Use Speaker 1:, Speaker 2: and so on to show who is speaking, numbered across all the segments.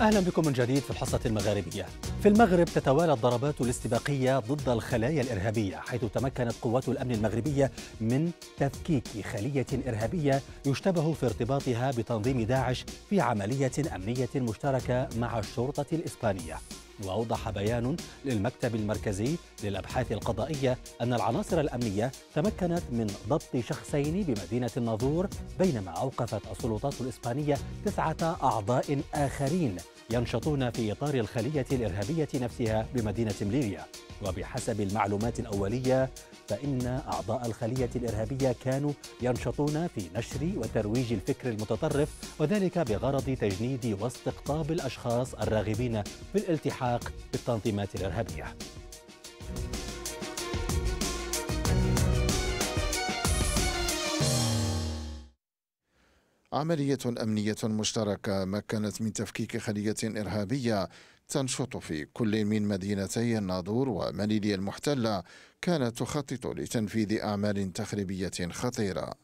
Speaker 1: أهلا بكم من جديد في الحصة المغاربية في المغرب تتوالى الضربات الاستباقية ضد الخلايا الإرهابية حيث تمكنت قوات الأمن المغربية من تفكيك خلية إرهابية يشتبه في ارتباطها بتنظيم داعش في عملية أمنية مشتركة مع الشرطة الإسبانية وأوضح بيان للمكتب المركزي للأبحاث القضائية أن العناصر الأمنية تمكنت من ضبط شخصين بمدينة الناظور بينما أوقفت السلطات الإسبانية تسعة أعضاء آخرين ينشطون في إطار الخلية الإرهابية نفسها بمدينة مليريا وبحسب المعلومات الأولية فإن أعضاء الخلية الإرهابية كانوا ينشطون في نشر وترويج الفكر المتطرف وذلك بغرض تجنيد واستقطاب الأشخاص الراغبين بالالتحاق الالحاق بالتنظيمات الارهابيه
Speaker 2: عملية أمنية مشتركة مكنت من تفكيك خلية إرهابية تنشط في كل من مدينتي الناظور ومنيليا المحتلة كانت تخطط لتنفيذ أعمال تخريبية خطيرة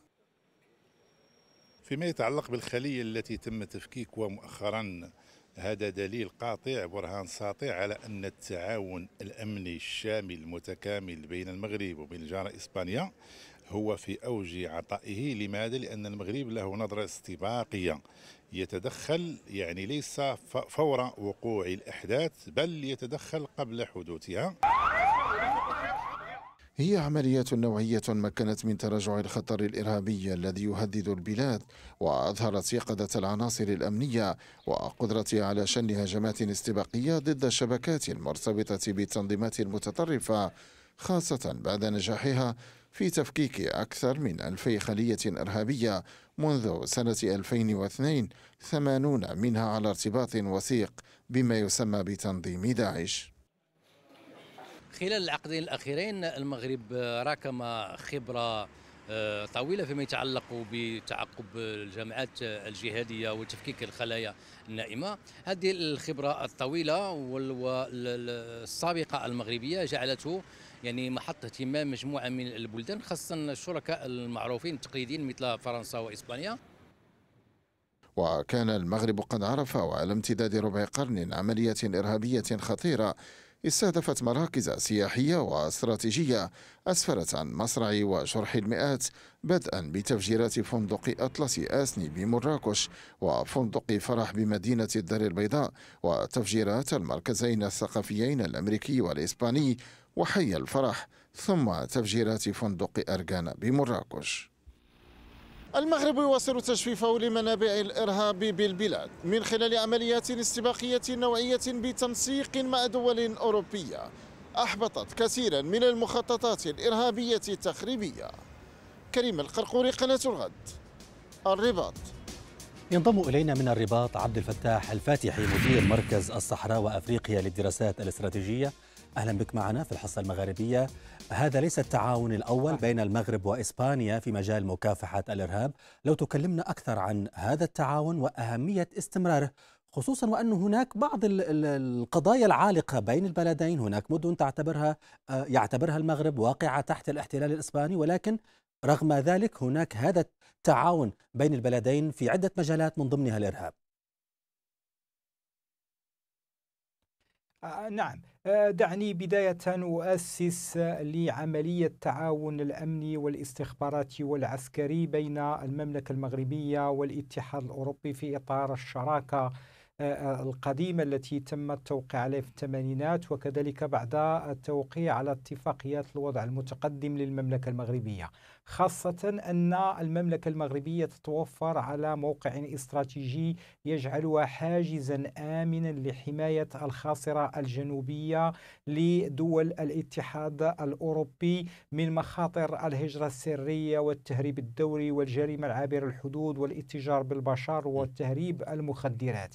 Speaker 2: فيما يتعلق بالخلية التي تم تفكيكها مؤخرا هذا دليل قاطع برهان ساطع على أن التعاون الأمني الشامل المتكامل بين المغرب وبين الجارة إسبانيا هو في أوج عطائه لماذا؟ لأن المغرب له نظرة استباقية يتدخل يعني ليس فور وقوع الأحداث بل يتدخل قبل حدوثها هي عمليات نوعية مكنت من تراجع الخطر الإرهابي الذي يهدد البلاد وأظهرت يقظة العناصر الأمنية وقدرتها على شن هجمات استباقية ضد الشبكات المرتبطة بالتنظيمات المتطرفة خاصة بعد نجاحها في تفكيك أكثر من ألفي خلية إرهابية منذ سنة 2002 ثمانون منها على ارتباط وثيق بما يسمى بتنظيم داعش
Speaker 1: خلال العقدين الأخيرين المغرب آه، راكم خبرة آه، طويلة فيما يتعلق بتعقب الجماعات الجهادية وتفكيك الخلايا النائمة هذه الخبرة الطويلة والسابقة المغربية جعلته يعني محط اهتمام مجموعة من البلدان خاصة الشركاء المعروفين التقليديين مثل فرنسا وإسبانيا
Speaker 2: وكان المغرب قد عرف وعلى امتداد ربع قرن عملية إرهابية خطيرة استهدفت مراكز سياحية واستراتيجية أسفرت عن مصرع وجرح المئات بدءا بتفجيرات فندق أطلس آسني بمراكش وفندق فرح بمدينة الدار البيضاء وتفجيرات المركزين الثقافيين الأمريكي والإسباني وحي الفرح ثم تفجيرات فندق أرجان بمراكش المغرب يواصل تجفيفه لمنابع الإرهاب بالبلاد من خلال عمليات استباقية نوعية بتنسيق مع دول أوروبية أحبطت كثيرا من المخططات الإرهابية التخريبية كريم القرقوري قناة الغد الرباط
Speaker 1: ينضم إلينا من الرباط عبد الفتاح الفاتحي مدير مركز الصحراء وأفريقيا للدراسات الاستراتيجية أهلا بك معنا في الحصة المغاربية هذا ليس التعاون الأول بين المغرب وإسبانيا في مجال مكافحة الإرهاب لو تكلمنا أكثر عن هذا التعاون وأهمية استمراره خصوصا وأن هناك بعض القضايا العالقة بين البلدين هناك مدن تعتبرها آه، يعتبرها المغرب واقعة تحت الاحتلال الإسباني ولكن رغم ذلك هناك هذا التعاون بين البلدين في عدة مجالات من ضمنها الإرهاب
Speaker 3: آه، آه، نعم آه، دعني بداية أؤسس لعملية التعاون الأمني والاستخباراتي والعسكري بين المملكة المغربية والاتحاد الأوروبي في إطار الشراكة القديمة التي تم التوقيع عليه في الثمانينات وكذلك بعد التوقيع على اتفاقيات الوضع المتقدم للمملكة المغربية خاصة أن المملكة المغربية تتوفر على موقع استراتيجي يجعلها حاجزا آمنا لحماية الخاصرة الجنوبية لدول الاتحاد الأوروبي من مخاطر الهجرة السرية والتهريب الدوري والجريمة العابرة الحدود والاتجار بالبشر والتهريب المخدرات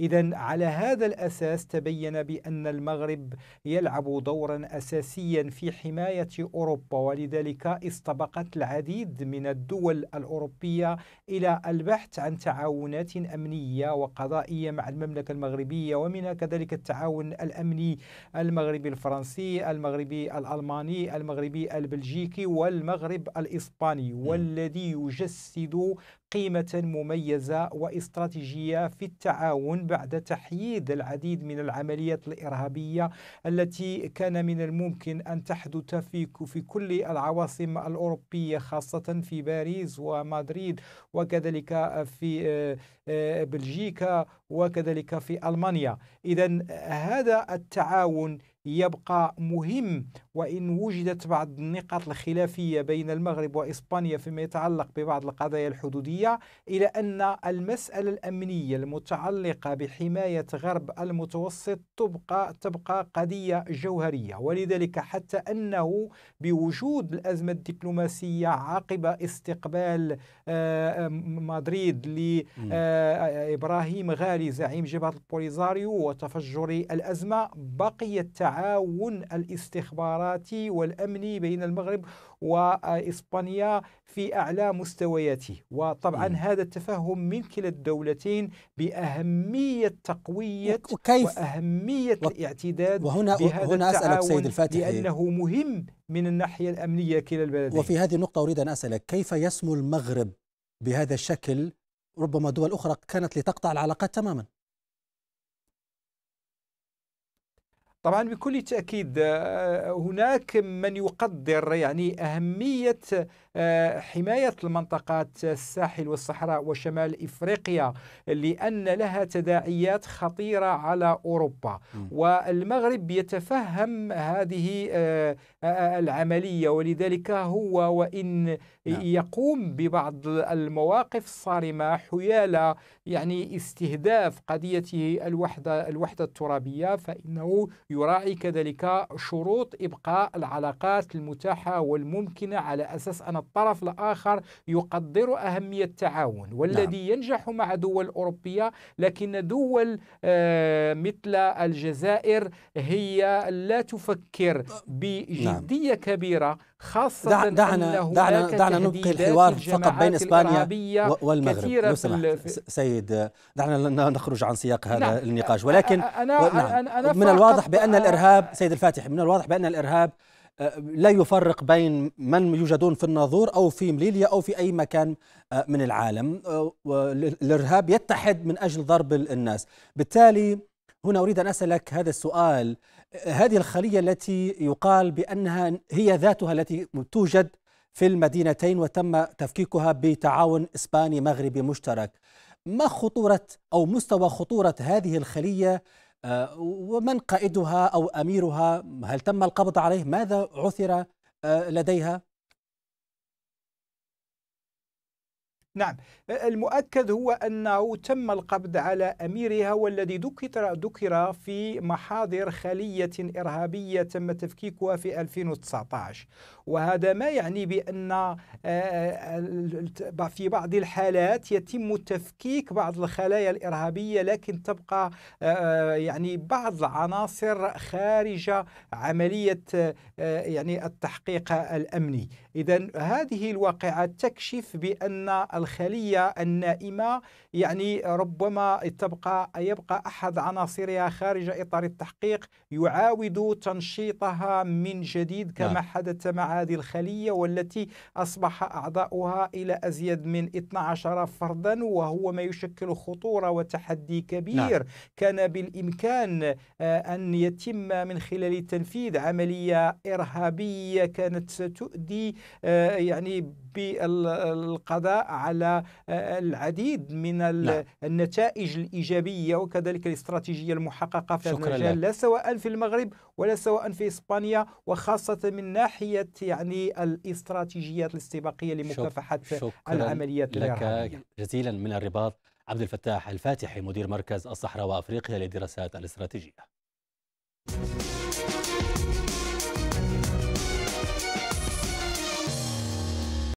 Speaker 3: إذا على هذا الأساس تبين بأن المغرب يلعب دورا أساسيا في حماية أوروبا ولذلك استبقت العديد من الدول الأوروبية إلى البحث عن تعاونات أمنية وقضائية مع المملكة المغربية ومنها كذلك التعاون الأمني المغربي الفرنسي المغربي الألماني المغربي البلجيكي والمغرب الإسباني والذي يجسد قيمة مميزة واستراتيجية في التعاون بعد تحييد العديد من العمليات الإرهابية التي كان من الممكن أن تحدث في في كل العواصم الأوروبية خاصة في باريس ومدريد وكذلك في آه، آه، بلجيكا وكذلك في ألمانيا إذا آه، هذا التعاون يبقى مهم وإن وجدت بعض النقاط الخلافية بين المغرب وإسبانيا فيما يتعلق ببعض القضايا الحدودية إلى أن المسألة الأمنية المتعلقة بحماية غرب المتوسط تبقى تبقى قضية جوهرية ولذلك حتى أنه بوجود الأزمة الدبلوماسية عقب استقبال آه، آه، مدريد لإبراهيم آه، غالي زعيم جبهة البوليزاريو وتفجر الأزمة بقي التعامل التعاون الاستخباراتي والأمني بين المغرب وإسبانيا في أعلى مستوياته وطبعا م. هذا التفهم من كلا الدولتين بأهمية تقوية وكيف وأهمية و... الاعتداد وهنا بهذا هنا أسألك سيد الفاتح لأنه مهم من الناحية الأمنية كلا البلدين
Speaker 1: وفي هذه النقطة أريد أن أسألك كيف يسمو المغرب بهذا الشكل ربما دول أخرى كانت لتقطع العلاقات تماما
Speaker 3: طبعا بكل تأكيد آه، هناك من يقدر يعني أهمية آه، حماية المنطقات الساحل والصحراء وشمال إفريقيا لأن لها تداعيات خطيرة على أوروبا والمغرب يتفهم هذه آه، العملية ولذلك هو وإن نعم. يقوم ببعض المواقف الصارمة حيال يعني استهداف قضية الوحدة الوحدة الترابية فإنه يراعي كذلك شروط إبقاء العلاقات المتاحة والممكنة على أساس أن الطرف الآخر يقدر أهمية التعاون والذي نعم. ينجح مع دول أوروبية لكن دول آه، مثل الجزائر هي لا تفكر بجدية نعم. كبيرة خاصة دع دعنا أن دعنا دعنا نبقي الحوار فقط بين اسبانيا والمغرب لو سمحت
Speaker 1: سيد دعنا نخرج عن سياق هذا نعم. النقاش ولكن أنا نعم. أنا من الواضح بأن الإرهاب سيد الفاتح من الواضح بأن الإرهاب آه، لا يفرق بين من يوجدون في الناظور أو في مليليا أو في أي مكان آه، من العالم آه، الإرهاب يتحد من أجل ضرب الناس بالتالي هنا أريد أن أسألك هذا السؤال هذه الخلية التي يقال بأنها هي ذاتها التي توجد في المدينتين وتم تفكيكها بتعاون إسباني مغربي مشترك ما خطورة أو مستوى خطورة هذه الخلية آه، ومن قائدها أو أميرها هل تم القبض عليه ماذا عثر آه، لديها نعم المؤكد هو
Speaker 3: أنه تم القبض على أميرها والذي ذكر ذكر في محاضر خلية إرهابية تم تفكيكها في 2019 وهذا ما يعني بأن آه، آه، في بعض الحالات يتم تفكيك بعض الخلايا الإرهابية لكن تبقى آه، يعني بعض العناصر خارج عملية يعني التحقيق الأمني إذا هذه الواقعة تكشف بأن الخلية النائمة يعني ربما تبقى يبقى أحد عناصرها خارج إطار التحقيق يعاود تنشيطها من جديد كما نعم. حدث مع هذه الخلية والتي أصبح أعضاؤها إلى أزيد من 12 فردا وهو ما يشكل خطورة وتحدي كبير نعم. كان بالإمكان آه، أن يتم من خلال تنفيذ عملية إرهابية كانت تؤدي آه، يعني بالقضاء على آه، العديد من نعم. النتائج الإيجابية وكذلك الاستراتيجية المحققة في هذا المجال لا سواء في المغرب ولا سواء في إسبانيا وخاصة من ناحية يعني الاستراتيجيات الاستباقية لمكافحة العمليات الإرهابية لك
Speaker 1: جزيلا من الرباط عبد الفتاح الفاتحي مدير مركز الصحراء وافريقيا للدراسات الاستراتيجيه.